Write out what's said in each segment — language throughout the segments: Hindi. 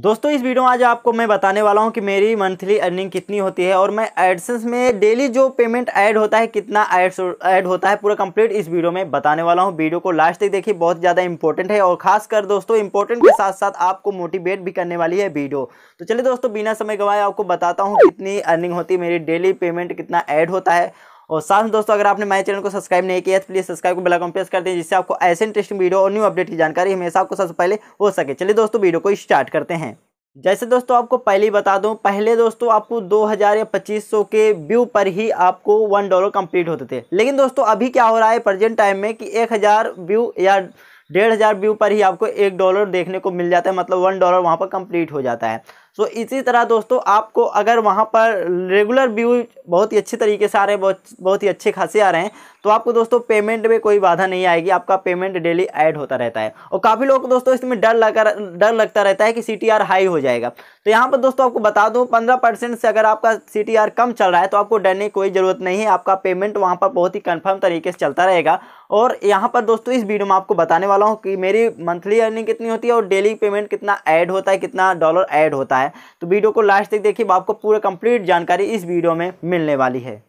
दोस्तों इस वीडियो में आज आपको मैं बताने वाला हूं कि मेरी मंथली अर्निंग कितनी होती है और मैं एडसेंस में डेली जो पेमेंट ऐड होता है कितना ऐड होता है पूरा कंप्लीट इस वीडियो में बताने वाला हूं वीडियो को लास्ट तक देखिए बहुत ज़्यादा इंपॉर्टेंट है और खासकर दोस्तों इंपॉर्टेंट के साथ साथ आपको मोटिवेट भी करने वाली है वीडियो तो चलिए दोस्तों बिना समय गवाए आपको बताता हूँ कितनी अर्निंग होती है मेरी डेली पेमेंट कितना ऐड होता है और साथ में दोस्तों अगर आपने मेरे चैनल को सब्सक्राइब नहीं किया तो प्लीज़ सब्सक्राइब को बेलाइकॉन प्रेस कर दें जिससे आपको ऐसे इंटरेस्टिंग वीडियो और न्यू अपडेट की जानकारी हमेशा आपको सबसे पहले हो सके चलिए दोस्तों वीडियो को स्टार्ट करते हैं जैसे दोस्तों आपको पहले ही बता दूं पहले दोस्तों आपको 2000 या 2500 के व्यू पर ही आपको वन डॉलर कंप्लीट होते थे लेकिन दोस्तों अभी क्या हो रहा है प्रेजेंट टाइम में कि 1000 व्यू या डेढ़ हज़ार व्यू पर ही आपको एक डॉलर देखने को मिल जाता है मतलब वन डॉलर वहां पर कंप्लीट हो जाता है सो so, इसी तरह दोस्तों आपको अगर वहाँ पर रेगुलर व्यू बहुत ही अच्छे तरीके से आ रहे हैं बहुत बहुत ही अच्छे खासे आ रहे हैं तो आपको दोस्तों पेमेंट में कोई बाधा नहीं आएगी आपका पेमेंट डेली ऐड होता रहता है और काफ़ी लोगों को दोस्तों इसमें डर लगा डर लगता रहता है कि सी हाई हो जाएगा तो यहाँ पर दोस्तों आपको बता दूँ पंद्रह से अगर आपका सी कम चल रहा है तो आपको डरने की कोई ज़रूरत नहीं है आपका पेमेंट वहाँ पर बहुत ही कन्फर्म तरीके से चलता रहेगा और यहाँ पर दोस्तों इस वीडियो में आपको बताने वाला हूँ कि मेरी मंथली अर्निंग कितनी होती है और डेली पेमेंट कितना ऐड होता है कितना डॉलर ऐड होता है है तो वीडियो को लास्ट तक देखिए आपको पूरा कंप्लीट जानकारी इस वीडियो में मिलने वाली है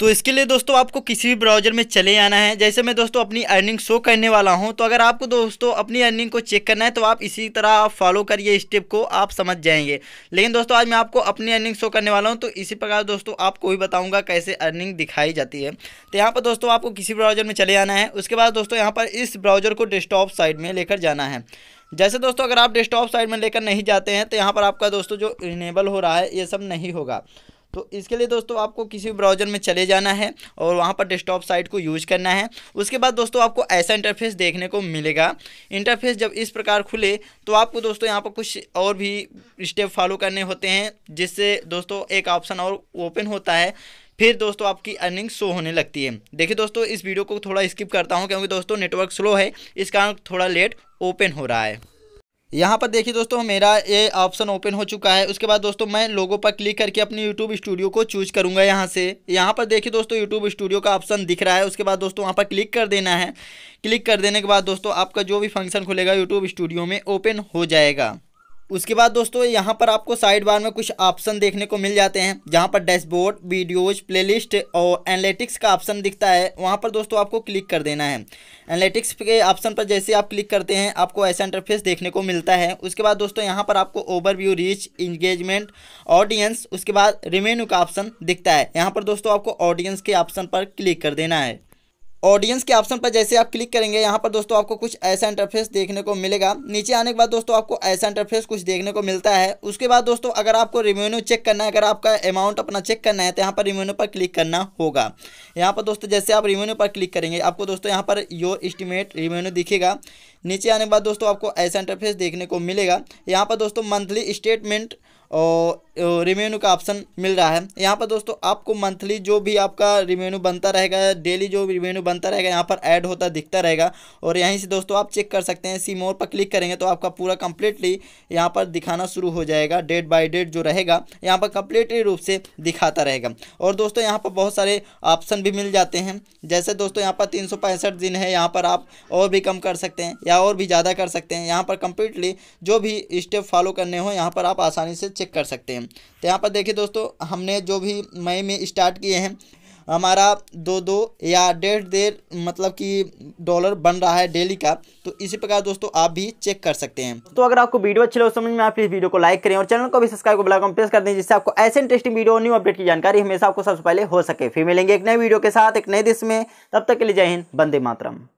तो इसके लिए दोस्तों आपको किसी भी ब्राउजर में चले आना है जैसे मैं दोस्तों अपनी अर्निंग शो करने वाला हूं तो अगर आपको दोस्तों अपनी अर्निंग को चेक करना है तो आप इसी तरह आप फॉलो करिए स्टेप को आप समझ जाएंगे लेकिन दोस्तों आज मैं आपको अपनी अर्निंग शो करने वाला हूं तो इसी प्रकार दोस्तों आपको भी बताऊँगा कैसे अर्निंग दिखाई जाती है तो यहाँ पर दोस्तों आपको किसी ब्राउजर में चले आना है उसके बाद दोस्तों यहाँ पर इस ब्राउजर को डेस्कटॉप साइड में लेकर जाना है जैसे दोस्तों अगर आप डेस्कटॉप साइड में लेकर नहीं जाते हैं तो यहाँ पर आपका दोस्तों जो इनेबल हो रहा है ये सब नहीं होगा तो इसके लिए दोस्तों आपको किसी भी ब्राउज़र में चले जाना है और वहाँ पर डेस्कटॉप साइट को यूज करना है उसके बाद दोस्तों आपको ऐसा इंटरफेस देखने को मिलेगा इंटरफेस जब इस प्रकार खुले तो आपको दोस्तों यहाँ पर कुछ और भी स्टेप फॉलो करने होते हैं जिससे दोस्तों एक ऑप्शन और ओपन होता है फिर दोस्तों आपकी अर्निंग शो होने लगती है देखिए दोस्तों इस वीडियो को थोड़ा स्किप करता हूँ क्योंकि दोस्तों नेटवर्क स्लो है इस कारण थोड़ा लेट ओपन हो रहा है यहाँ पर देखिए दोस्तों मेरा ये ऑप्शन ओपन हो चुका है उसके बाद दोस्तों मैं लोगों पर क्लिक करके अपनी यूट्यूब स्टूडियो को चूज करूँगा यहाँ से यहाँ पर देखिए दोस्तों यूट्यूब स्टूडियो का ऑप्शन दिख रहा है उसके बाद दोस्तों वहाँ पर क्लिक कर देना है क्लिक कर देने के बाद दोस्तों आपका जो भी फंक्शन खुलेगा यूट्यूब स्टूडियो में ओपन हो जाएगा उसके बाद दोस्तों यहाँ पर आपको साइड बार में कुछ ऑप्शन देखने को मिल जाते हैं जहाँ पर डैशबोर्ड वीडियोज प्लेलिस्ट और एनालिटिक्स का ऑप्शन दिखता है वहाँ पर दोस्तों आपको क्लिक कर देना है एनालिटिक्स के ऑप्शन पर जैसे आप क्लिक करते हैं आपको ऐसा इंटरफेस देखने को मिलता है उसके बाद दोस्तों यहाँ पर आपको ओवरव्यू रीच इंगेजमेंट ऑडियंस उसके बाद रिवेन्यू का ऑप्शन दिखता है यहाँ पर दोस्तों आपको ऑडियंस के ऑप्शन पर क्लिक कर देना है ऑडियंस के ऑप्शन पर जैसे आप क्लिक करेंगे यहाँ पर दोस्तों आपको कुछ ऐसा इंटरफेस देखने को मिलेगा नीचे आने के बाद दोस्तों आपको ऐसा इंटरफेस कुछ देखने को मिलता है उसके बाद दोस्तों अगर आपको रिवेन्यू चेक करना है अगर आपका अमाउंट अपना चेक करना है तो यहाँ पर रिवेन्यू पर क्लिक करना होगा यहाँ पर दोस्तों जैसे आप रिवेन्यू पर क्लिक करेंगे आपको दोस्तों यहाँ पर योर एस्टिमेट रिवेन्यू दिखेगा नीचे आने के बाद दोस्तों आपको ऐसा इंटरफेस देखने को मिलेगा यहाँ पर दोस्तों मंथली स्टेटमेंट और रेवेन्यू का ऑप्शन मिल रहा है यहाँ पर दोस्तों आपको मंथली जो भी आपका रिवेन्यू बनता रहेगा डेली जो रिवेन्यू बनता रहेगा यहाँ पर ऐड होता दिखता रहेगा और यहीं से दोस्तों आप चेक कर सकते हैं सी मोर पर क्लिक करेंगे तो आपका पूरा कंप्लीटली यहाँ पर दिखाना शुरू हो जाएगा डेट बाई डेट जो रहेगा यहाँ पर कंप्लीटली रूप से दिखाता रहेगा और दोस्तों यहाँ पर बहुत सारे ऑप्शन भी मिल जाते हैं जैसे दोस्तों यहाँ पर तीन दिन है यहाँ पर आप और भी कम कर सकते हैं या और भी ज़्यादा कर सकते हैं यहाँ पर कम्प्लीटली जो भी स्टेप फॉलो करने हो यहाँ पर आप आसानी से चेक कर सकते हैं तो यहाँ पर देखिए दोस्तों हमने जो भी मई में स्टार्ट किए हैं हमारा दो दो या डेढ़ डेढ़ मतलब कि डॉलर बन रहा है डेली का तो इसी प्रकार दोस्तों आप भी चेक कर सकते हैं तो अगर आपको वीडियो अच्छी लगे समझ में आप इस वीडियो को लाइक करें और चैनल को भी सब्सक्राइब को बेलाइकन प्रेस कर दें जिससे आपको ऐसे इंटरेस्टिंग वीडियो न्यू अपडेट की जानकारी हमेशा आपको सबसे पहले हो सके फिर मिलेंगे एक नए वीडियो के साथ एक नए दिश में तब तक के लिए जय हिंद बंदे मातरम